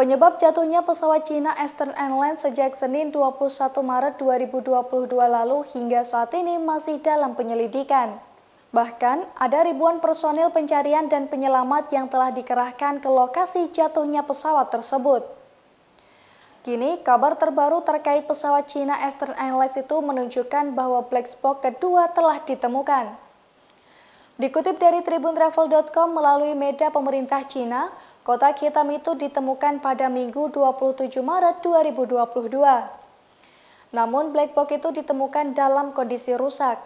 Penyebab jatuhnya pesawat Cina Eastern Airlines sejak Senin 21 Maret 2022 lalu hingga saat ini masih dalam penyelidikan. Bahkan, ada ribuan personil pencarian dan penyelamat yang telah dikerahkan ke lokasi jatuhnya pesawat tersebut. Kini, kabar terbaru terkait pesawat Cina Eastern Airlines itu menunjukkan bahwa black box kedua telah ditemukan. Dikutip dari tribuntravel.com melalui media pemerintah Cina, kotak hitam itu ditemukan pada Minggu 27 Maret 2022. Namun black box itu ditemukan dalam kondisi rusak.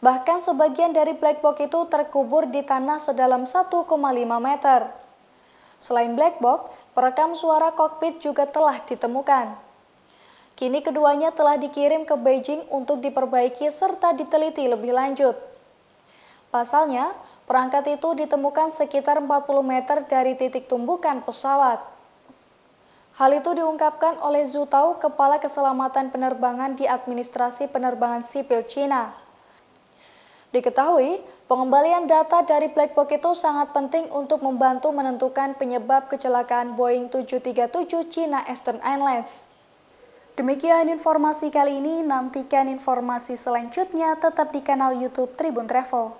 Bahkan sebagian dari black box itu terkubur di tanah sedalam 1,5 meter. Selain black box, perekam suara kokpit juga telah ditemukan. Kini keduanya telah dikirim ke Beijing untuk diperbaiki serta diteliti lebih lanjut. Pasalnya, perangkat itu ditemukan sekitar 40 meter dari titik tumbukan pesawat. Hal itu diungkapkan oleh Zhu Tao, Kepala Keselamatan Penerbangan di Administrasi Penerbangan Sipil Cina. Diketahui, pengembalian data dari black box itu sangat penting untuk membantu menentukan penyebab kecelakaan Boeing 737 China Eastern Airlines. Demikian informasi kali ini, nantikan informasi selanjutnya tetap di kanal YouTube Tribun Travel.